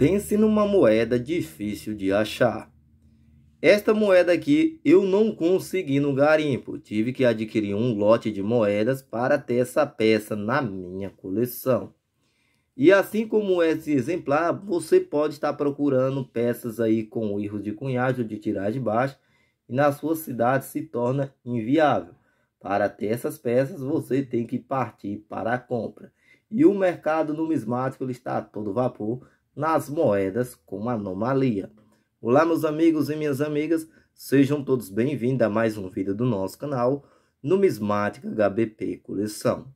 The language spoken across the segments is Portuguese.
Pense numa moeda difícil de achar. Esta moeda aqui eu não consegui no garimpo. Tive que adquirir um lote de moedas para ter essa peça na minha coleção. E assim como esse exemplar, você pode estar procurando peças aí com erros de cunhagem ou de de baixo e na sua cidade se torna inviável. Para ter essas peças, você tem que partir para a compra. E o mercado numismático ele está a todo vapor nas moedas com anomalia. Olá, meus amigos e minhas amigas, sejam todos bem-vindos a mais um vídeo do nosso canal Numismática HBP Coleção.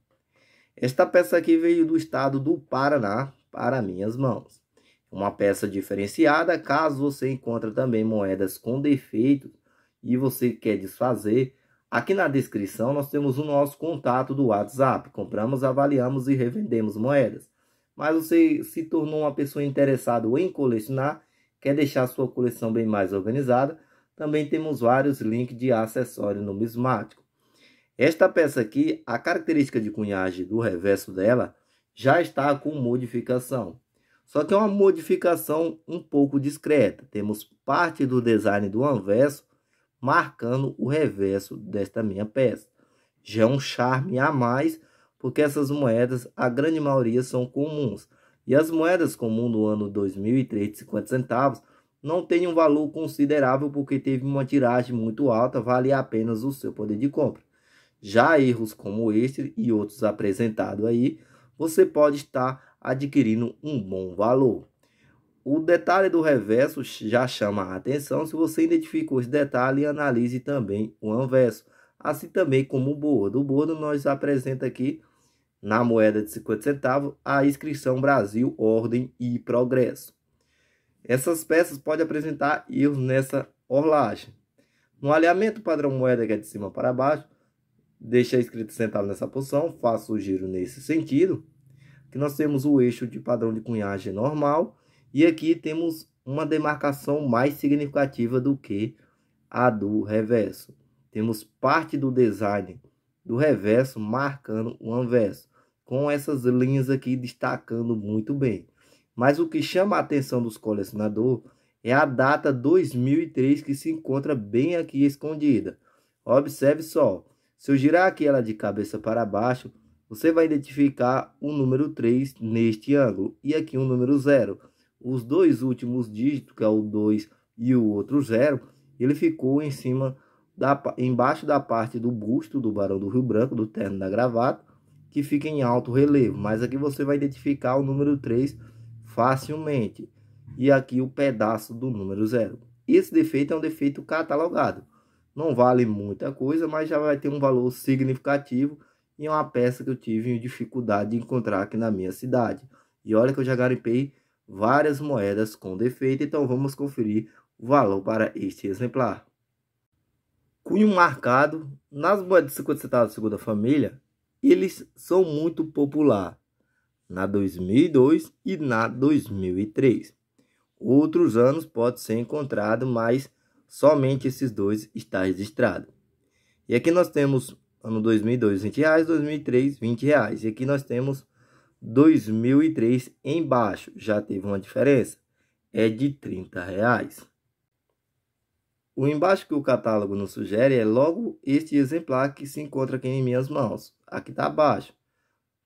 Esta peça aqui veio do estado do Paraná para minhas mãos. Uma peça diferenciada, caso você encontra também moedas com defeito e você quer desfazer, Aqui na descrição nós temos o nosso contato do WhatsApp. Compramos, avaliamos e revendemos moedas mas você se tornou uma pessoa interessada em colecionar, quer deixar sua coleção bem mais organizada, também temos vários links de acessório numismático. Esta peça aqui, a característica de cunhagem do reverso dela já está com modificação. Só que é uma modificação um pouco discreta. Temos parte do design do anverso marcando o reverso desta minha peça. Já é um charme a mais porque essas moedas, a grande maioria, são comuns. E as moedas comuns do ano 2003 de 50 centavos não tem um valor considerável porque teve uma tiragem muito alta, vale apenas o seu poder de compra. Já erros como este e outros apresentados aí, você pode estar adquirindo um bom valor. O detalhe do reverso já chama a atenção. Se você identificou esse detalhe, analise também o anverso. Assim também como o bordo. O bordo nós apresenta aqui na moeda de 50 centavos a inscrição Brasil, Ordem e Progresso. Essas peças podem apresentar erros nessa orlagem. No alinhamento padrão moeda que é de cima para baixo, deixa escrito centavo nessa posição, faço o giro nesse sentido. Que nós temos o eixo de padrão de cunhagem normal e aqui temos uma demarcação mais significativa do que a do reverso. Temos parte do design do reverso marcando o anverso com essas linhas aqui destacando muito bem. Mas o que chama a atenção dos colecionadores é a data 2003 que se encontra bem aqui escondida. Observe só, se eu girar aqui ela de cabeça para baixo, você vai identificar o número 3 neste ângulo e aqui o um número 0. Os dois últimos dígitos, que é o 2 e o outro 0, ele ficou em cima da, embaixo da parte do busto do Barão do Rio Branco, do terno da gravata, que fica em alto relevo, mas aqui você vai identificar o número 3 facilmente. E aqui o pedaço do número 0. Esse defeito é um defeito catalogado. Não vale muita coisa, mas já vai ter um valor significativo e é uma peça que eu tive dificuldade de encontrar aqui na minha cidade. E olha que eu já garimpei várias moedas com defeito, então vamos conferir o valor para este exemplar. Cunho marcado, nas moedas de 50 centavos segunda família, e eles são muito popular na 2002 e na 2003. Outros anos pode ser encontrado, mas somente esses dois está registrado. E aqui nós temos ano 2002 20 reais, 2003 20 reais. E aqui nós temos 2003 embaixo, já teve uma diferença, é de 30 reais. O embaixo que o catálogo nos sugere é logo este exemplar que se encontra aqui em minhas mãos. Aqui está abaixo.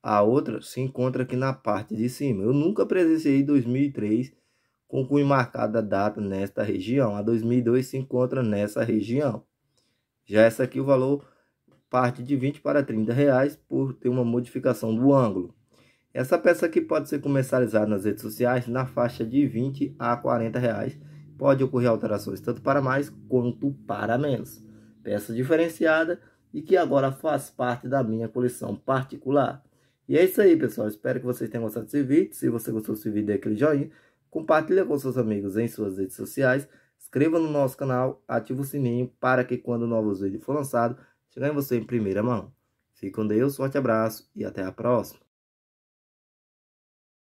A outra se encontra aqui na parte de cima. Eu nunca presenciei 2003 com cunho marcada data nesta região. A 2002 se encontra nessa região. Já essa aqui o valor parte de 20 para 30 reais por ter uma modificação do ângulo. Essa peça aqui pode ser comercializada nas redes sociais na faixa de 20 a 40 reais pode ocorrer alterações tanto para mais quanto para menos. Peça diferenciada e que agora faz parte da minha coleção particular. E é isso aí, pessoal. Espero que vocês tenham gostado desse vídeo. Se você gostou desse vídeo, dê aquele joinha. Compartilha com seus amigos em suas redes sociais. Inscreva no nosso canal, ative o sininho para que quando novos vídeos for lançado, em você em primeira mão. Fique com Deus, forte abraço e até a próxima.